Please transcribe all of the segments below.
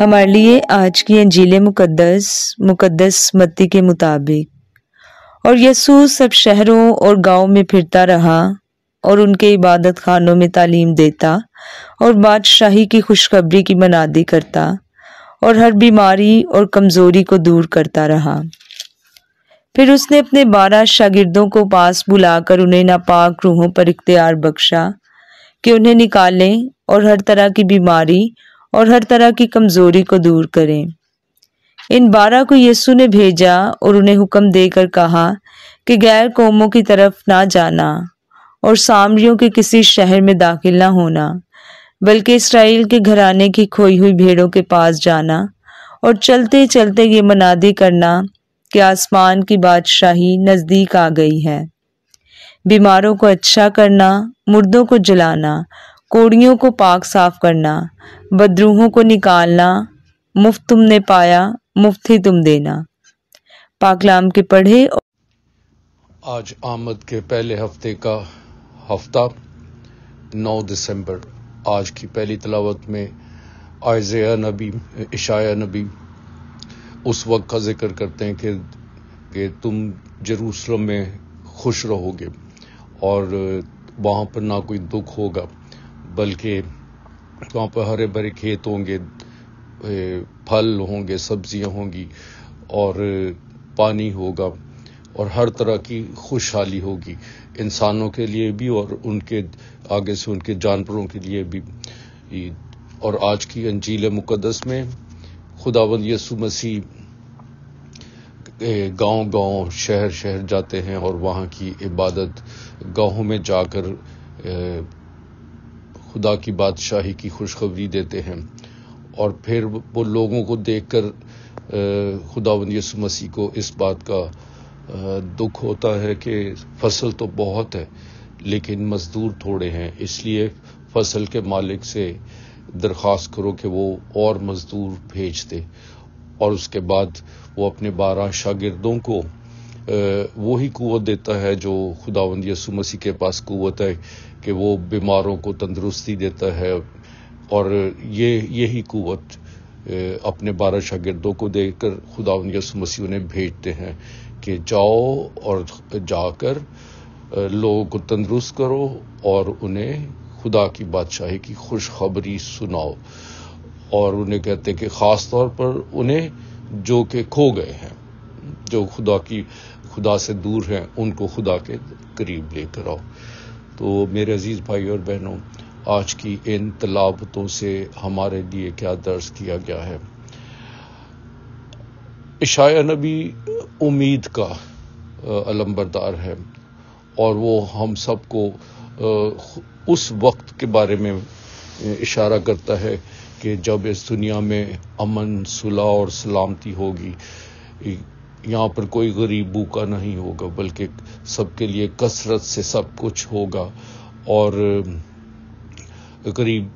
हमारे लिए आज की अंजील मुकद्दस मुकद्दस मत्ती के मुताबिक और यसू सब शहरों और गांव में फिरता रहा और उनके इबादत खानों में तालीम देता और बादशाही की खुशखबरी की मनादी करता और हर बीमारी और कमज़ोरी को दूर करता रहा फिर उसने अपने बारह शागिर्दों को पास बुलाकर उन्हें नापाक रूहों पर इख्तियार बख्शा कि उन्हें निकालें और हर तरह की बीमारी और हर तरह की कमजोरी को दूर करें इन बारह को यीशु ने भेजा और उन्हें हुक्म देकर कहा कि गैर कौमों की तरफ ना जाना और सामरियों के किसी शहर में दाखिल ना होना बल्कि इसराइल के घराने की खोई हुई भेड़ों के पास जाना और चलते चलते ये मनादी करना कि आसमान की बादशाही नज़दीक आ गई है बीमारों को अच्छा करना मुर्दों को जलाना कोड़ियों को पाक साफ करना बदरूहों को निकालना मुफ्त तुमने पाया मुफ्त ही तुम देना पाकलाम के पढ़े और... आज आमद के पहले हफ्ते का हफ्ता 9 दिसंबर आज की पहली तलावत में आयज़या नबी इशाया नबी उस वक्त का जिक्र करते हैं कि कि तुम जरूसलम में खुश रहोगे और वहाँ पर ना कोई दुख होगा बल्कि वहाँ पर हरे भरे खेत होंगे फल होंगे सब्जियां होंगी और पानी होगा और हर तरह की खुशहाली होगी इंसानों के लिए भी और उनके आगे से उनके जानवरों के लिए भी और आज की अंजील मुकदस में खुदावंद यसु मसीह गांव गांव शहर शहर जाते हैं और वहाँ की इबादत गांवों में जाकर खुदा की बादशाही की खुशखबरी देते हैं और फिर वो लोगों को देख कर खुदावन यसु मसीह को इस बात का दुख होता है कि फसल तो बहुत है लेकिन मज़दूर थोड़े हैं इसलिए फसल के मालिक से दरख्वास्त करो कि वो और मज़दूर भेज दे और उसके बाद वो अपने बारह शागिर्दों को वही कुत देता है जो खुदावंद यसु मसीह के पास कुत है कि वो बीमारों को तंदरुस्ती देता है और ये यही कुत अपने बारह शागिर्दों को देकर खुदावंद यसु मसीह उन्हें भेजते हैं कि जाओ और जाकर लोगों को तंदरुस्त करो और उन्हें खुदा की बादशाही की खुशखबरी सुनाओ और उन्हें कहते हैं कि ख़ास तौर पर उन्हें जो कि खो गए हैं जो खुदा की खुदा से दूर हैं उनको खुदा के करीब लेकर आओ तो मेरे अजीज़ भाई और बहनों आज की इन तलावतों से हमारे लिए क्या दर्ज किया गया है इशाया नबी उम्मीद का अलम्बरदार है और वो हम सबको उस वक्त के बारे में इशारा करता है कि जब इस दुनिया में अमन सुलह और सलामती होगी यहाँ पर कोई गरीब भूखा नहीं होगा बल्कि सबके लिए कसरत से सब कुछ होगा और गरीब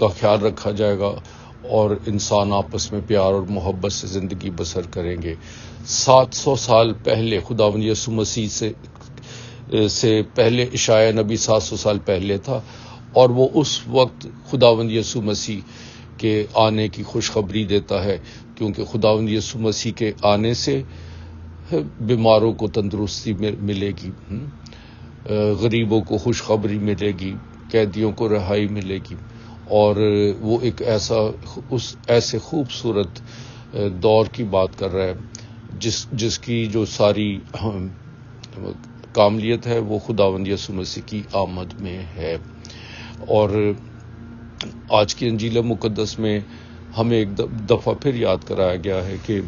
का ख्याल रखा जाएगा और इंसान आपस में प्यार और मोहब्बत से ज़िंदगी बसर करेंगे 700 साल पहले खुदा यसु मसीह से से पहले इशाया नबी 700 साल पहले था और वो उस वक्त खुदावंद यसु मसीह के आने की खुशखबरी देता है क्योंकि खुदा यसु मसीह के आने से बीमारों को तंदुरुस्ती मिलेगी हम्म, गरीबों को खुशखबरी मिलेगी कैदियों को रहाई मिलेगी और वो एक ऐसा उस ऐसे खूबसूरत दौर की बात कर रहा है जिस जिसकी जो सारी कामलियत है वो खुदावंद यसु मसीह की आमद में है और आज की अंजील मुकदस में हमें एक दफ़ा फिर याद कराया गया है कि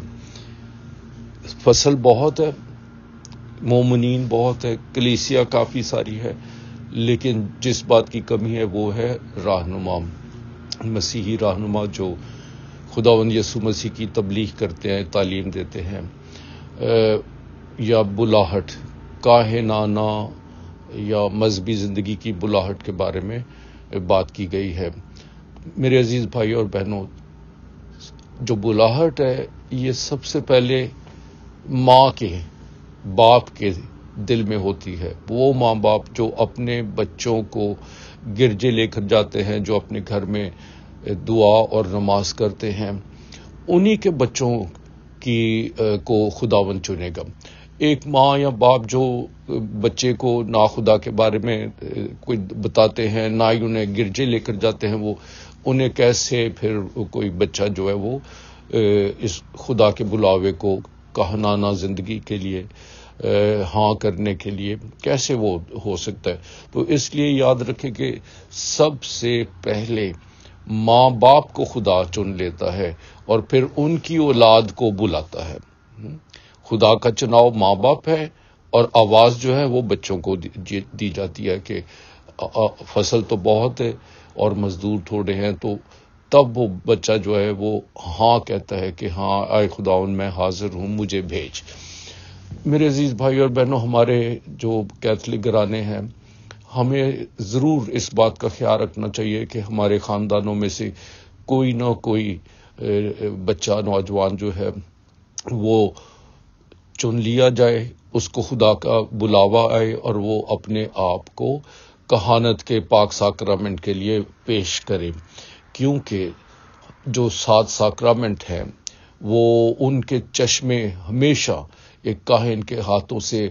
फसल बहुत है मोमिन बहुत है कलीसिया काफ़ी सारी है लेकिन जिस बात की कमी है वो है रहनुमा मसीही रहनुमा जो खुदा यसु मसीह की तबलीग करते हैं तालीम देते हैं आ, या बुलाहट काहे नाना या मजहबी ज़िंदगी की बुलाहट के बारे में बात की गई है मेरे अजीज भाई और बहनों जो बुलाहट है ये सबसे पहले माँ के बाप के दिल में होती है वो माँ बाप जो अपने बच्चों को गिरजे लेकर जाते हैं जो अपने घर में दुआ और नमाज करते हैं उन्हीं के बच्चों की को खुदावन चुनेगा एक माँ या बाप जो बच्चे को नाखुदा के बारे में कोई बताते हैं ना ही उन्हें गिरजे लेकर जाते हैं वो उन्हें कैसे फिर कोई बच्चा जो है वो इस खुदा के बुलावे को कहनाना जिंदगी के लिए हाँ करने के लिए कैसे वो हो सकता है तो इसलिए याद रखें कि सबसे पहले माँ बाप को खुदा चुन लेता है और फिर उनकी औलाद को बुलाता है हम्म? खुदा का चुनाव माँ बाप है और आवाज़ जो है वो बच्चों को दी, जाती है कि फसल तो बहुत है और मजदूर थोड़े हैं तो तब वो बच्चा जो है वो हाँ कहता है कि हाँ आए खुदा मैं हाजिर हूं मुझे भेज मेरे अजीज भाई और बहनों हमारे जो कैथलिक घराने हैं हमें ज़रूर इस बात का ख्याल रखना चाहिए कि हमारे ख़ानदानों में से कोई ना कोई बच्चा नौजवान जो है वो चुन लिया जाए उसको खुदा का बुलावा आए और वो अपने आप को कहानत के पाक साक्रामेंट के लिए पेश करें क्योंकि जो सात साक्रामेंट हैं वो उनके चश्मे हमेशा एक काहिन के हाथों से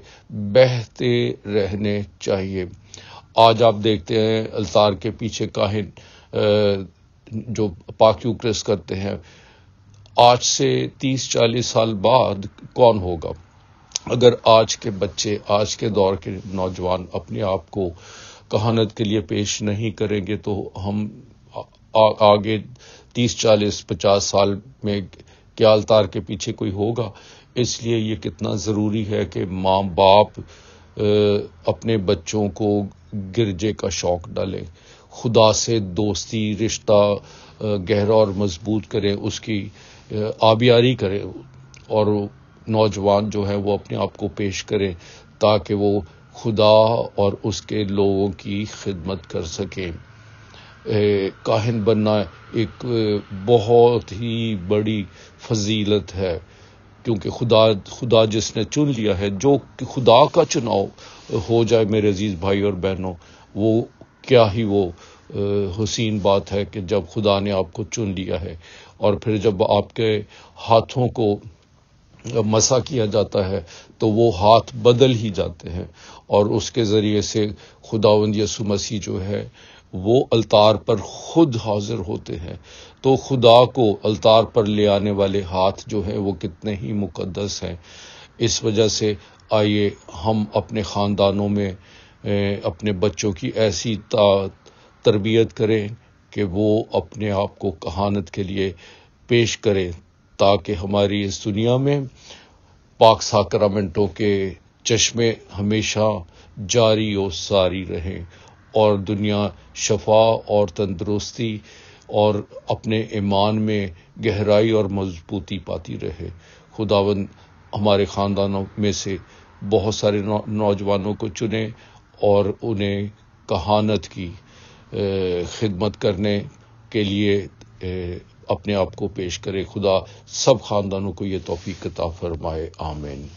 बहते रहने चाहिए आज आप देखते हैं अल्तार के पीछे काहिन जो पाक्यू क्रिस करते हैं आज से 30-40 साल बाद कौन होगा अगर आज के बच्चे आज के दौर के नौजवान अपने आप को कहानत के लिए पेश नहीं करेंगे तो हम आ, आ, आगे 30-40-50 साल में क्या अल्तार के पीछे कोई होगा इसलिए ये कितना ज़रूरी है कि माँ बाप अपने बच्चों को गिरजे का शौक डालें खुदा से दोस्ती रिश्ता गहरा और मजबूत करें उसकी आबियारी करें और नौजवान जो है वो अपने आप को पेश करें ताकि वो खुदा और उसके लोगों की खिदमत कर सकें काहिन बनना एक बहुत ही बड़ी फजीलत है क्योंकि खुदा खुदा जिसने चुन लिया है जो खुदा का चुनाव हो जाए मेरे अजीज़ भाई और बहनों वो क्या ही वो हसीन बात है कि जब खुदा ने आपको चुन लिया है और फिर जब आपके हाथों को मसा किया जाता है तो वो हाथ बदल ही जाते हैं और उसके ज़रिए से खुदावंद यसु मसीह जो है वो अलतार पर खुद हाजिर होते हैं तो खुदा को अलतार पर ले आने वाले हाथ जो हैं वो कितने ही मुकद्दस हैं इस वजह से आइए हम अपने ख़ानदानों में अपने बच्चों की ऐसी ता, तरबियत करें कि वो अपने आप को कहानत के लिए पेश करें ताकि हमारी इस दुनिया में पाक साक्रामेंटों के चश्मे हमेशा जारी और सारी रहें और दुनिया शफा और तंदरुस्ती और अपने ईमान में गहराई और मजबूती पाती रहे खुदावन हमारे ख़ानदानों में से बहुत सारे नौजवानों को चुने और उन्हें कहानत की खिदमत करने के लिए अपने आप को पेश करे खुदा सब ख़ानदानों को ये तोफ़ी कता फरमाए आमीन